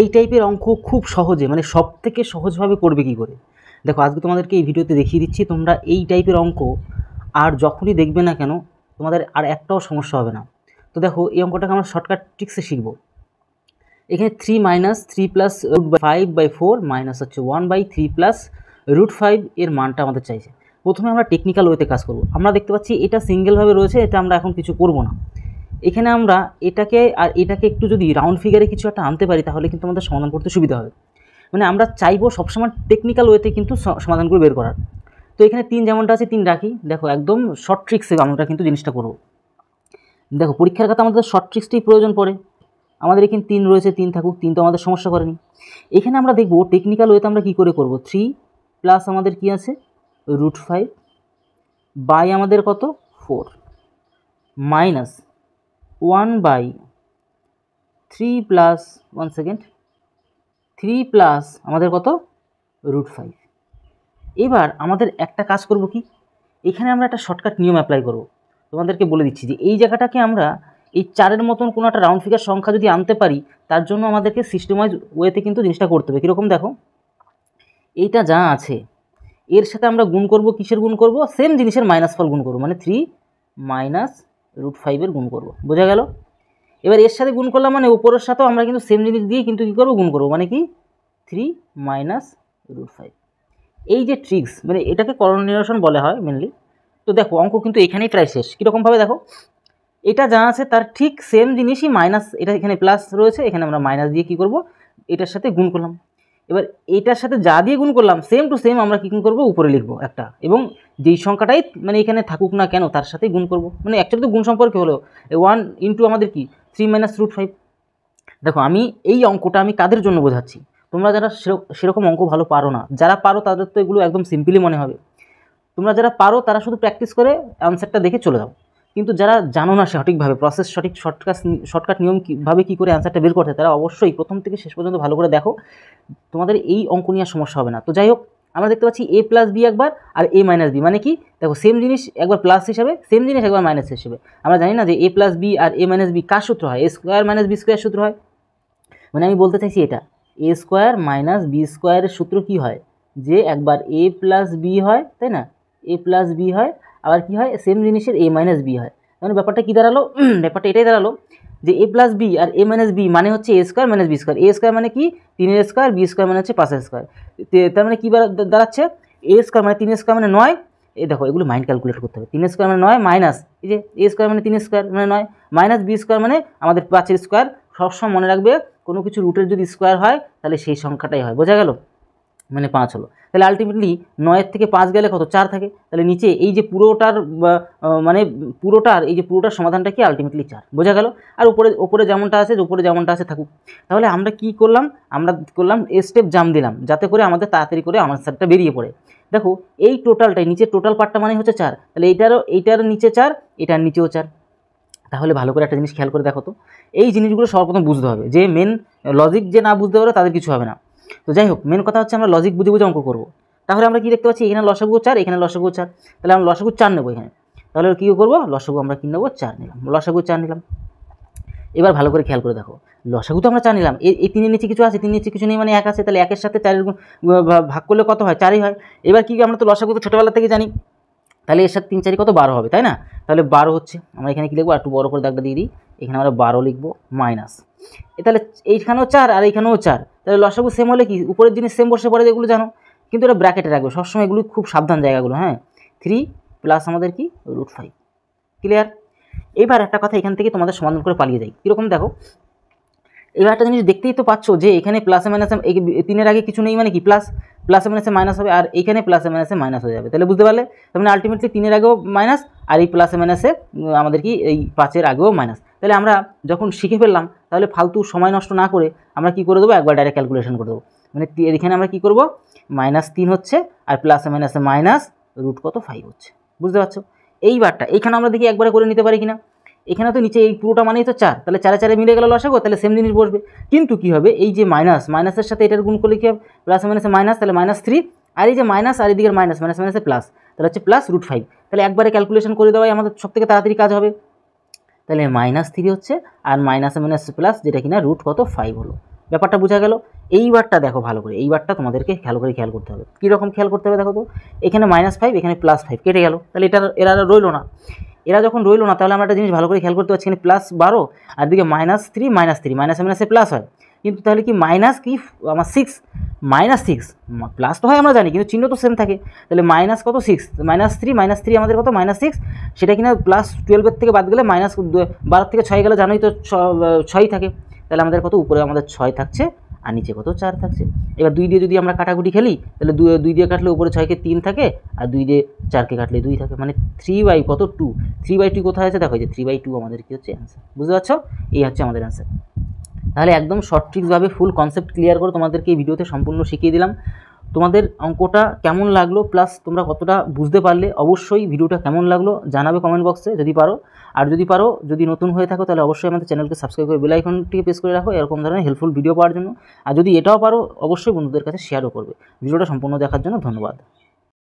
এই টাইপের অঙ্ক খুব সহজে মানে সব থেকে সহজভাবে করবে কি করে দেখো আজকে তোমাদেরকে এই ভিডিওতে দেখিয়ে দিচ্ছি তোমরা এই টাইপের অঙ্ক আর যখনই দেখবে না কেন তোমাদের আর একটাও সমস্যা হবে না তো দেখো এই অঙ্কটাকে আমরা শর্টকাট ট্রিক্সে শিখব এখানে three minus three plus root by five by four minus হচ্ছে one by three plus root five এর মানটা আমাদের চাইছে প্রথমে আমরা টেকনিক্যাল ওয়েতে কাজ করব আমরা দেখতে পাচ্ছি এটা সিঙ্গেলভাবে রয়েছে এটা আমরা এখন কিছু করব না এখানে আমরা এটাকে আর এটাকে একটু যদি রাউন্ড ফিগারে কিছু একটা আনতে পারি তাহলে কিন্তু আমাদের সমাধান করতে সুবিধা হবে মানে আমরা চাইবো সবসময় টেকনিক্যাল ওয়েতে কিন্তু সমাধানগুলো বের করার তো এখানে তিন যেমনটা আছে তিন রাখি দেখো একদম শর্ট ট্রিক্সে আমরা কিন্তু জিনিসটা করব দেখো পরীক্ষার কথা আমাদের শর্ট ট্রিক্সটি প্রয়োজন পড়ে আমাদের এখানে তিন রয়েছে তিন থাকুক তিন তো আমাদের সমস্যা করেনি এখানে আমরা দেখব টেকনিক্যাল ওয়েতে আমরা কী করে করব থ্রি প্লাস আমাদের কি আছে রুট ফাইভ বাই আমাদের কত four minus 1 by 3 plus one second three plus আমাদের কত রুট ফাইভ এবার আমাদের একটা কাজ করব কি এখানে আমরা একটা শর্টকাট নিয়ম অ্যাপ্লাই করব তোমাদেরকে বলে দিচ্ছি যে এই জায়গাটাকে আমরা এই চারের মতন কোনো একটা রাউন্ড ফিগার সংখ্যা যদি আনতে পারি তার জন্য আমাদেরকে সিস্টেমাইজ ওয়েতে কিন্তু জিনিসটা করতে হবে কীরকম দেখো এইটা যা আছে এর সাথে আমরা গুণ করব কিসের গুণ করব সেম জিনিসের মাইনাস ফল গুণ করব মানে থ্রি মাইনাস রুট ফাইভের গুণ করব বোঝা গেল এবার এর সাথে গুণ করলাম মানে উপরের সাথেও আমরা কিন্তু সেম জিনিস দিয়ে কিন্তু কী করবো গুণ করবো মানে কি থ্রি মাইনাস রুট ফাইভ এই যে ট্রিক্স মানে এটাকে করণীয়সন বলা হয় মেনলি তো দেখো অঙ্ক কিন্তু এখানেই প্রায় শেষ কীরকমভাবে দেখো এটা যা আছে তার ঠিক সেম জিনিসই মাইনাস এটা এখানে প্লাস রয়েছে এখানে আমরা মাইনাস দিয়ে কী করবো এটার সাথে গুণ করলাম এবার এটার সাথে যা দিয়ে গুণ করলাম সেম টু সেম আমরা কী গুণ করবো উপরে লিখবো একটা এবং যেই সংখ্যাটাই মানে এখানে থাকুক না কেন তার সাথেই গুণ করবো মানে অ্যাকচুয়ালি তো গুণ সম্পর্কে হলো ওয়ান ইন্টু আমাদের কি থ্রি মাইনাস রুট ফাইভ দেখো আমি এই অঙ্কটা আমি কাদের জন্য বোঝাচ্ছি তোমরা যারা সেরকম অঙ্ক ভালো পারো না যারা পারো তাদের তো এগুলো একদম সিম্পলি মনে হবে তোমরা যারা পারো তারা শুধু প্র্যাকটিস করে অ্যান্সারটা দেখে চলে যাও কিন্তু যারা জানো না সঠিকভাবে প্রসেস সঠিক শর্টকাট শর্টকাট কীভাবে কী করে অ্যান্সারটা বের করতে তারা অবশ্যই প্রথম থেকে শেষ পর্যন্ত ভালো করে দেখো তোমাদের এই অঙ্ক নিয়ে সমস্যা হবে না তো যাই হোক আমরা দেখতে পাচ্ছি এ প্লাস বি একবার আর এ মাইনাস বি মানে কি দেখো সেম জিনিস একবার প্লাস হিসাবে সেম জিনিস একবার মাইনাস হিসেবে আমরা জানি না যে এ প্লাস বি আর এ মাইনাস বি কার সূত্র হয় A square minus B square সূত্র হয় মানে আমি বলতে চাইছি এটা এ স্কোয়ার মাইনাস বি স্কোয়ারের সূত্র কি হয় যে একবার এ প্লাস বি হয় তাই না এ প্লাস বি হয় আবার কী হয় সেম জিনিসের এ মাইনাস বি হয় মানে ব্যাপারটা কী দাঁড়ালো ব্যাপারটা এটাই দাঁড়ালো যে এ প্লাস বি আর এ মাইনাস বি মানে হচ্ছে A square minus B square A square মানে কি তিনের স্কোয়ার বি স্কোয়ার মানে হচ্ছে পাঁচের স্কোয়ার তার মানে কী দাঁড়াচ্ছে এ স্কোয়ার মানে তিন স্কোয়ার মানে নয় এ দেখো এগুলো মাইন্ড ক্যালকুলেট করতে হবে তিন স্কোয়ার মানে নয় মাইনাস এই যে এ স্কোয়ার মানে তিন স্কোয়ার মানে নয় মাইনাস বি স্কোয়ার মানে আমাদের পাঁচের স্কোয়ার সবসময় মনে রাখবে কোনো কিছু রুটের যদি স্কোয়ার হয় তাহলে সেই সংখ্যাটাই হয় বোঝা গেল মানে পাঁচ হলো তাহলে আলটিমেটলি নয়ের থেকে পাঁচ গেলে কত চার থাকে তাহলে নিচে এই যে পুরোটার মানে পুরোটার এই যে পুরোটার সমাধানটা কি আলটিমেটলি চার বোঝা গেল আর উপরে ওপরে যেমনটা আছে উপরে যেমনটা আছে থাকুক তাহলে আমরা কি করলাম আমরা করলাম স্টেপ জাম দিলাম যাতে করে আমাদের তাড়াতাড়ি করে আমার স্যারটা বেরিয়ে পড়ে দেখো এই টোটালটাই নিচে টোটাল পার্টটা মানে হচ্ছে চার তাহলে এইটারও এইটার নিচে চার এটার নিচেও চার তাহলে ভালো করে একটা জিনিস খেয়াল করে দেখো তো এই জিনিসগুলো সর্বপ্রথম বুঝতে হবে যে মেন লজিক যে না বুঝতে পারো তাদের কিছু হবে না তো যাই হোক মেন কথা হচ্ছে আমরা লজিক বুঝে বুঝে অঙ্ক করবো তাহলে আমরা কি দেখতে পাচ্ছি এখানে লসগু চার এখানে লসগু চার তাহলে আমরা লসগু চার নেবো এখানে তাহলে কী করবো লসগু আমরা কী নেবো চার নিলাম লসাগু চার নিলাম এবার ভালো করে খেয়াল করে দেখো লসাগু তো আমরা চার নিলাম এই তিনের নিচে কিছু আছে তিনের নিচে কিছু নেই মানে এক আছে তাহলে একের সাথে চারের ভাগ করলে কত হয় চারই হয় এবার কি আমরা তো লসাগু তো ছোটোবেলা থেকে জানি তাহলে এর সাথে তিন চারি কত বারো হবে তাই না তাহলে বারো হচ্ছে আমরা এখানে কী লিখবো একটু বড়ো করে দাগটা দিয়ে দিই এখানে আমরা বারো লিখবো মাইনাস তাহলে এইখানেও চার আর এইখানেও চার তাহলে লসাগু সেম হলে কি উপরের জিনিস সেম বসে পড়ে যেগুলো জানো কিন্তু এটা ব্র্যাকেটে রাখবে সবসময় এগুলো খুব সাবধান জায়গাগুলো হ্যাঁ থ্রি প্লাস আমাদের কি রুট ফাইভ ক্লিয়ার এবার একটা কথা এখান থেকে তোমাদের সমাধান করে পালিয়ে যাই কীরকম দেখো এবার একটা জিনিস দেখতেই তো পাচ্ছ যে এখানে প্লাসে মাইনাসে তিনের আগে কিছু নেই মানে কি প্লাস প্লাসে মাইনাসে মাইনাস হবে আর এখানে প্লাসে মাইনাসে মাইনাস হয়ে যাবে তাহলে বুঝতে পারলে তার মানে আলটিমেটলি তিনের আগেও মাইনাস আর এই প্লাসে মাইনাসে আমাদের কি এই পাঁচের আগেও মাইনাস তাহলে আমরা যখন শিখে ফেললাম তাহলে ফালতু সময় নষ্ট না করে আমরা কি করে দেবো একবার ডাইরেক্ট ক্যালকুলেশন করে দেবো মানে এখানে আমরা কি করব মাইনাস তিন হচ্ছে আর প্লাসে মাইনাসে মাইনাস রুট কত ফাইভ হচ্ছে বুঝতে পারছো এইবারটা এইখানে আমরা দেখি একবারে করে নিতে পারি কিনা এখানে তো নিচে এই পুরোটা মানেই তো চার তাহলে চারে চারে মিলে গেল লসাগো তাহলে সেম জিনিস বসবে কিন্তু কি হবে এই যে মাইনাস মাইনাসের সাথে এটার গুণ করলে কী হবে প্লাস মাইনাসে মাইনাস তাহলে মাইনাস থ্রি আর এই যে মাইনাস আর এদিকের মাইনাস মাইনাস মাইনাসে প্লাস তাহলে হচ্ছে প্লাস রুট ফাইভ তাহলে একবারে ক্যালকুলেশন করে দেওয়াই আমাদের সব থেকে তাড়াতাড়ি কাজ হবে তাহলে মাইনাস থ্রি হচ্ছে আর মাইনাস মাইনাস প্লাস যেটা কিনা রুট কত ফাইভ হলো ব্যাপারটা বোঝা গেল এইবারটা দেখো ভালো করে এইবারটা তোমাদেরকে খেয়াল করে খেয়াল করতে হবে কীরকম খেয়াল করতে হবে দেখো তো এখানে মাইনাস ফাইভ এখানে প্লাস ফাইভ কেটে গেল তাহলে এটা এরা রইলো না এরা যখন রইলো না তাহলে আমরা একটা জিনিস ভালো করে খেয়াল করতে পারছি এখানে প্লাস বারো আর দিকে minus three minus three minus মাইনাসে প্লাস হয় কিন্তু তাহলে কি মাইনাস কি আমার সিক্স মাইনাস সিক্স প্লাস তো হয় আমরা জানি কিন্তু চিহ্ন তো সেম থাকে তাহলে মাইনাস কত six minus three minus three আমাদের কত মাইনাস সিক্স সেটা কিনা প্লাস টুয়েলভের থেকে বাদ গেলে মাইনাস বারোর থেকে ছয় গেলে জানোই তো ছয়ই থাকে তাহলে আমাদের কত উপরে আমাদের ছয় থাকছে আর নিচে কত চার থাকছে এবার দুই দিয়ে যদি আমরা কাটাকুটি খেলি তাহলে দুই দুই দিয়ে কাটলে উপরে ছয়কে তিন থাকে আর দুই দিয়ে চারকে কাটলে দুই থাকে মানে থ্রি বাই কত টু থ্রি বাই টু কোথায় আছে দেখো যে থ্রি বাই টু আমাদের কী হচ্ছে অ্যান্সার বুঝতে পারছো এই হচ্ছে আমাদের অ্যান্সার তাহলে একদম সঠিকভাবে ফুল কনসেপ্ট ক্লিয়ার করে তোমাদেরকে এই ভিডিওতে সম্পূর্ণ শিখিয়ে দিলাম তোমাদের অঙ্কটা কেমন লাগলো প্লাস তোমরা কতটা বুঝতে পারলে অবশ্যই ভিডিওটা কেমন লাগলো জানাবে কমেন্ট বক্সে যদি পারো আর যদি পারো যদি নতুন হয়ে থাকো তাহলে অবশ্যই আমাদের চ্যানেলকে সাবস্ক্রাইব করে বেলাইকনটিকে প্রেস করে রাখো এরকম ধরনের হেল্পফুল ভিডিও পাওয়ার জন্য আর যদি এটাও পারো অবশ্যই বন্ধুদের কাছে শেয়ারও করবে ভিডিওটা সম্পূর্ণ দেখার জন্য ধন্যবাদ